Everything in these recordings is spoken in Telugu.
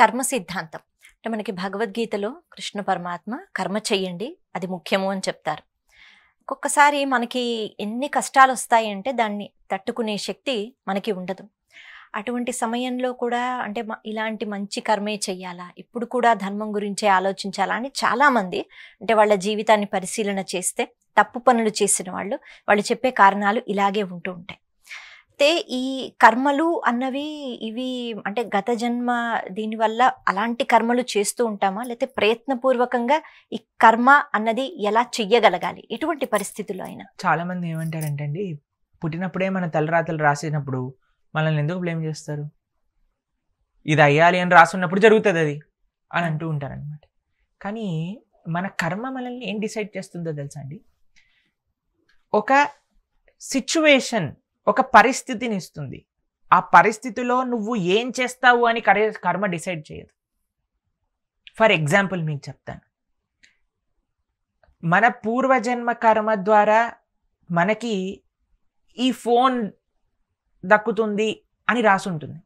కర్మ సిద్ధాంతం అంటే మనకి భగవద్గీతలో కృష్ణ పరమాత్మ కర్మ చెయ్యండి అది ముఖ్యము అని చెప్తారు ఒక్కొక్కసారి మనకి ఎన్ని కష్టాలు వస్తాయి అంటే దాన్ని తట్టుకునే శక్తి మనకి ఉండదు అటువంటి సమయంలో కూడా అంటే ఇలాంటి మంచి కర్మే చెయ్యాలా ఇప్పుడు కూడా ధర్మం గురించే ఆలోచించాలా అని చాలామంది అంటే వాళ్ళ జీవితాన్ని పరిశీలన చేస్తే తప్పు పనులు చేసిన వాళ్ళు వాళ్ళు చెప్పే కారణాలు ఇలాగే ఉంటూ ఉంటాయి అయితే ఈ కర్మలు అన్నవి ఇవి అంటే గత జన్మ దీనివల్ల అలాంటి కర్మలు చేస్తూ ఉంటామా లేకపోతే ప్రయత్నపూర్వకంగా ఈ కర్మ అన్నది ఎలా చెయ్యగలగాలి ఎటువంటి పరిస్థితుల్లో అయినా చాలా మంది ఏమంటారంటే అండి పుట్టినప్పుడే మన తలరాతలు రాసినప్పుడు మనల్ని ఎందుకు బ్లేమ్ చేస్తారు ఇది అయ్యాలి అని రాసున్నప్పుడు జరుగుతుంది అది అని అంటూ ఉంటారనమాట కానీ మన కర్మ మనల్ని ఏం డిసైడ్ చేస్తుందో తెలుసా అండి ఒక సిచ్యువేషన్ ఒక పరిస్థితిని ఇస్తుంది ఆ పరిస్థితిలో నువ్వు ఏం చేస్తావు అని కర్మ డిసైడ్ చేయదు ఫర్ ఎగ్జాంపుల్ మీకు చెప్తాను మన పూర్వజన్మ కర్మ ద్వారా మనకి ఈ ఫోన్ దక్కుతుంది అని రాసుంటుంది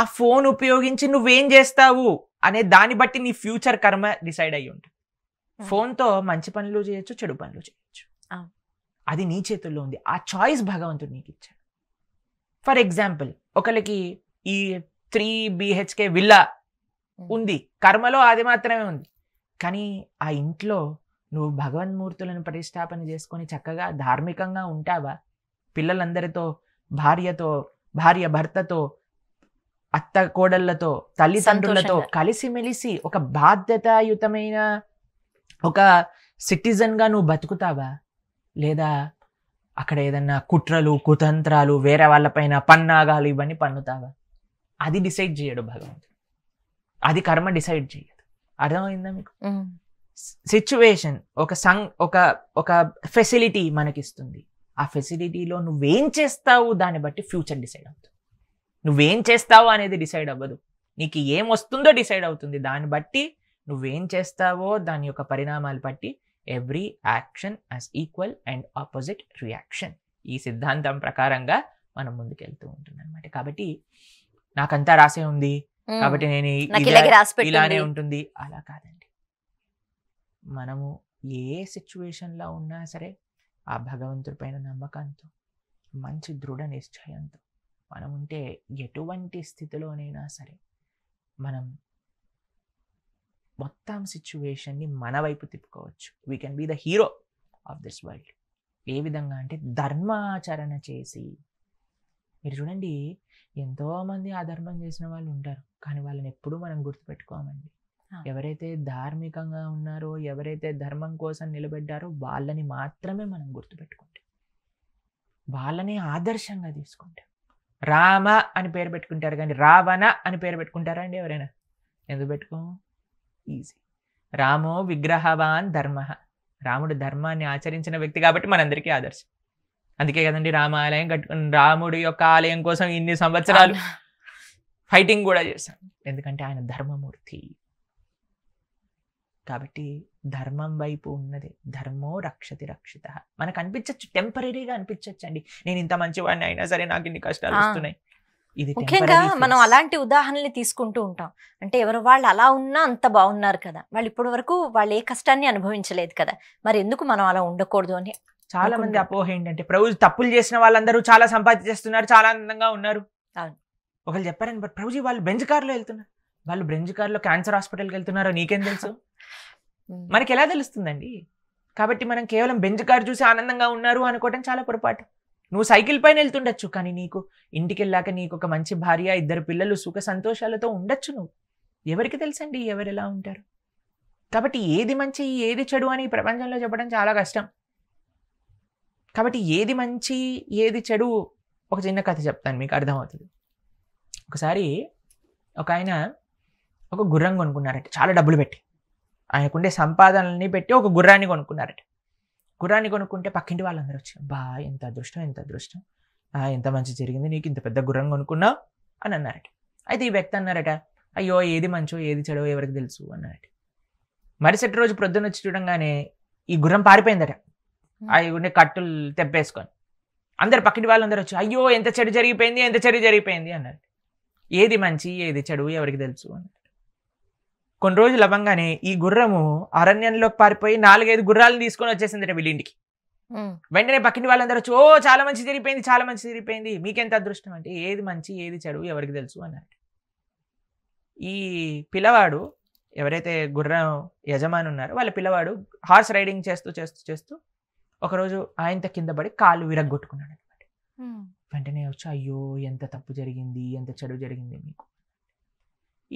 ఆ ఫోన్ ఉపయోగించి నువ్వేం చేస్తావు అనే దాన్ని బట్టి నీ ఫ్యూచర్ కర్మ డిసైడ్ అయ్యి ఉంటుంది ఫోన్తో మంచి పనులు చేయొచ్చు చెడు పనులు చేయొచ్చు అది నీ చేతుల్లో ఉంది ఆ చాయిస్ భగవంతుడు నీకు ఇచ్చాడు ఫర్ ఎగ్జాంపుల్ ఒకరికి ఈ త్రీ బిహెచ్కే విల్లా ఉంది కర్మలో అది మాత్రమే ఉంది కానీ ఆ ఇంట్లో నువ్వు భగవన్మూర్తులను ప్రతిష్టాపన చేసుకొని చక్కగా ధార్మికంగా ఉంటావా పిల్లలందరితో భార్యతో భార్య భర్తతో అత్త కోడళ్లతో తల్లిదండ్రులతో కలిసిమెలిసి ఒక బాధ్యతాయుతమైన ఒక సిటిజన్గా నువ్వు బతుకుతావా లేదా అక్కడ ఏదన్నా కుట్రలు కుతంత్రాలు వేరే వాళ్ళపైన పన్నాగాలు ఇవన్నీ పన్నుతాగా అది డిసైడ్ చేయడు భగవంతుడు అది కర్మ డిసైడ్ చేయదు అర్థమైందా మీకు సిచ్యువేషన్ ఒక సం ఒక ఒక ఫెసిలిటీ మనకిస్తుంది ఆ ఫెసిలిటీలో నువ్వేం చేస్తావు దాన్ని బట్టి ఫ్యూచర్ డిసైడ్ అవుతుంది నువ్వేం చేస్తావు అనేది డిసైడ్ అవ్వదు నీకు ఏం వస్తుందో డిసైడ్ అవుతుంది దాన్ని బట్టి నువ్వేం చేస్తావో దాని యొక్క పరిణామాలు బట్టి every action as equal and opposite reaction ఈ సిద్ధాంతం ప్రకారంగా మనం ముందుకెళ్తూ ఉంటుంది అనమాట కాబట్టి నాకంతా రాసే ఉంది కాబట్టి నేను ఇలానే ఉంటుంది అలా కాదండి మనము ఏ సిచ్యువేషన్లో ఉన్నా సరే ఆ భగవంతుడి పైన నమ్మకంతో మంచి దృఢ నిశ్చయంతో మనం ఉంటే ఎటువంటి స్థితిలోనైనా సరే మనం మొత్తం సిచ్యువేషన్ని మన వైపు తిప్పుకోవచ్చు we can be the hero of this world ఏ విధంగా అంటే ధర్మాచరణ చేసి మీరు చూడండి ఎంతోమంది అధర్మం చేసిన వాళ్ళు ఉంటారు కానీ వాళ్ళని ఎప్పుడూ మనం గుర్తుపెట్టుకోమండి ఎవరైతే ధార్మికంగా ఉన్నారో ఎవరైతే ధర్మం కోసం నిలబెట్టారో వాళ్ళని మాత్రమే మనం గుర్తుపెట్టుకుంటాం వాళ్ళని ఆదర్శంగా తీసుకుంటాం రామ అని పేరు పెట్టుకుంటారు కానీ రావణ అని పేరు పెట్టుకుంటారా అండి ఎవరైనా ఎందుకు పెట్టుకోము ఈజీ రామో విగ్రహవాన్ ధర్మ రాముడు ధర్మాన్ని ఆచరించిన వ్యక్తి కాబట్టి మనందరికీ ఆదర్శం అందుకే కదండి రామాలయం కట్టుకుని రాముడి యొక్క ఆలయం కోసం ఇన్ని సంవత్సరాలు ఫైటింగ్ కూడా చేశాను ఎందుకంటే ఆయన ధర్మమూర్తి కాబట్టి ధర్మం వైపు ఉన్నది ధర్మో రక్షతి రక్షిత మనకు అనిపించవచ్చు టెంపరీగా అనిపించవచ్చు అండి నేను ఇంత మంచివాడిని అయినా సరే నాకు ఇన్ని కష్టాలు వస్తున్నాయి ఇది ముఖ్యంగా మనం అలాంటి ఉదాహరణలు తీసుకుంటూ ఉంటాం అంటే ఎవరు వాళ్ళు అలా ఉన్నా అంత బాగున్నారు కదా వాళ్ళు ఇప్పటి వరకు వాళ్ళు ఏ కష్టాన్ని అనుభవించలేదు కదా మరి ఎందుకు మనం అలా ఉండకూడదు అని చాలా మంది అపోహ ఏంటంటే ప్రభు తప్పులు చేసిన వాళ్ళందరూ చాలా చేస్తున్నారు చాలా ఆనందంగా ఉన్నారు ఒకళ్ళు చెప్పారని బట్ ప్రభుజీ వాళ్ళు బెంజ్ కార్లో వెళ్తున్నారు వాళ్ళు బ్రెంజ్ కార్లో క్యాన్సర్ హాస్పిటల్కి వెళ్తున్నారో నీకేం తెలుసు మనకి ఎలా తెలుస్తుందండి కాబట్టి మనం కేవలం బెంజ్ కార్ చూసి ఆనందంగా ఉన్నారు అనుకోవటం చాలా పొరపాటు నువ్వు సైకిల్ పైన వెళ్తుండొచ్చు కానీ నీకు ఇంటికి వెళ్ళాక నీకు ఒక మంచి భార్య ఇద్దరు పిల్లలు సుఖ సంతోషాలతో ఉండొచ్చు నువ్వు ఎవరికి తెలుసండి ఎవరు ఎలా ఉంటారు కాబట్టి ఏది మంచి ఏది చెడు అని ప్రపంచంలో చెప్పడం చాలా కష్టం కాబట్టి ఏది మంచి ఏది చెడు ఒక చిన్న కథ చెప్తాను మీకు అర్థమవుతుంది ఒకసారి ఒక ఆయన ఒక గుర్రం కొనుక్కున్నారట చాలా డబ్బులు పెట్టి ఆయనకుండే సంపాదనల్ని పెట్టి ఒక గుర్రాన్ని కొనుక్కున్నారట గుర్రాన్ని కొనుక్కుంటే పక్కింటి వాళ్ళందరూ వచ్చారు బా ఎంత అదృష్టం ఎంత అదృష్టం ఎంత మంచి జరిగింది నీకు ఇంత పెద్ద గుర్రం కొనుక్కున్నావు అని అన్నారట అయితే ఈ వ్యక్తి అన్నారట అయ్యో ఏది మంచో ఏది చెడో ఎవరికి తెలుసు అన్నారట మరుసటి రోజు ప్రొద్దున వచ్చి చూడంగానే ఈ గుర్రం పారిపోయిందట అవి ఉండే కట్టులు తెప్పేసుకొని అందరు పక్కింటి వాళ్ళందరూ వచ్చి అయ్యో ఎంత చెడు జరిగిపోయింది ఎంత చెడు జరిగిపోయింది అన్నారు ఏది మంచి ఏది చెడు ఎవరికి తెలుసు అన్నారు కొన్ని రోజులు అవ్వంగానే ఈ గుర్రము అరణ్యంలో పారిపోయి నాలుగైదు గుర్రాలను తీసుకొని వచ్చేసింది ఇంటికి వెంటనే పక్కింటి వాళ్ళందరూ వచ్చి ఓ చాలా మంచి తిరిగిపోయింది చాలా మంచి తిరిగిపోయింది మీకెంత అదృష్టం అంటే ఏది మంచి ఏది చెడు ఎవరికి తెలుసు అన్నాడు ఈ పిల్లవాడు ఎవరైతే గుర్రం యజమాని ఉన్నారో వాళ్ళ పిల్లవాడు హార్స్ రైడింగ్ చేస్తూ చేస్తూ చేస్తూ ఒకరోజు ఆయనత కింద పడి కాలు విరగ్గొట్టుకున్నాడు అనమాట వెంటనే వచ్చి అయ్యో ఎంత తప్పు జరిగింది ఎంత చెడు జరిగింది మీకు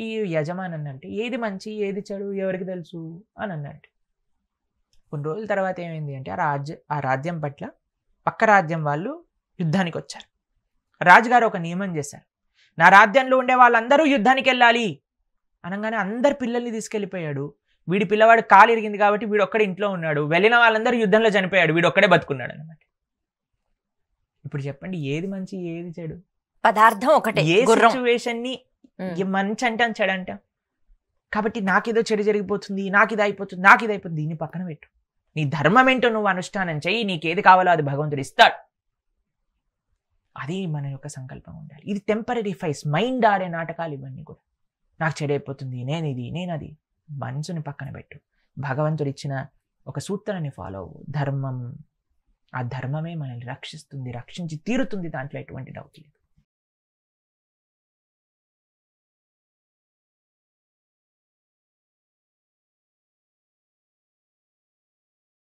ఈ యజమాని అంటే ఏది మంచి ఏది చెడు ఎవరికి తెలుసు అని అన్నట్టు కొన్ని రోజుల తర్వాత ఏమైంది అంటే ఆ రాజ్య ఆ రాజ్యం పట్ల పక్క రాజ్యం వాళ్ళు యుద్ధానికి వచ్చారు రాజుగారు ఒక నియమం చేశారు నా రాజ్యంలో ఉండే వాళ్ళందరూ యుద్ధానికి వెళ్ళాలి అనగానే అందరు పిల్లల్ని తీసుకెళ్ళిపోయాడు వీడి పిల్లవాడు కాలు ఇరిగింది కాబట్టి వీడు ఒక్కడే ఇంట్లో ఉన్నాడు వెళ్ళిన వాళ్ళందరూ యుద్ధంలో చనిపోయాడు వీడు ఒక్కడే బతుకున్నాడు అనమాట ఇప్పుడు చెప్పండి ఏది మంచి ఏది చెడు పదార్థం ఒకటే ఏ సిచ్యువేషన్ని మంచి అంటే అని చెడంట కాబట్టి నాకేదో చెడు జరిగిపోతుంది నాకు ఇది అయిపోతుంది నాకు ఇది అయిపోతుంది దీన్ని పక్కన పెట్టు నీ ధర్మం ఏంటో నువ్వు అనుష్ఠానం చెయ్యి నీకేది కావాలో అది భగవంతుడు ఇస్తాడు అది మన యొక్క సంకల్పం ఉండాలి ఇది టెంపరీ ఫైస్ మైండ్ ఆడే నాటకాలు ఇవన్నీ కూడా నాకు అయిపోతుంది నేను ఇది నేను అది మనసుని పక్కన పెట్టు భగవంతుడు ఇచ్చిన ఒక సూత్రాన్ని ఫాలో అవ్వు ధర్మం ఆ ధర్మమే మనల్ని రక్షిస్తుంది రక్షించి తీరుతుంది దాంట్లో ఎటువంటి డౌట్ లేదు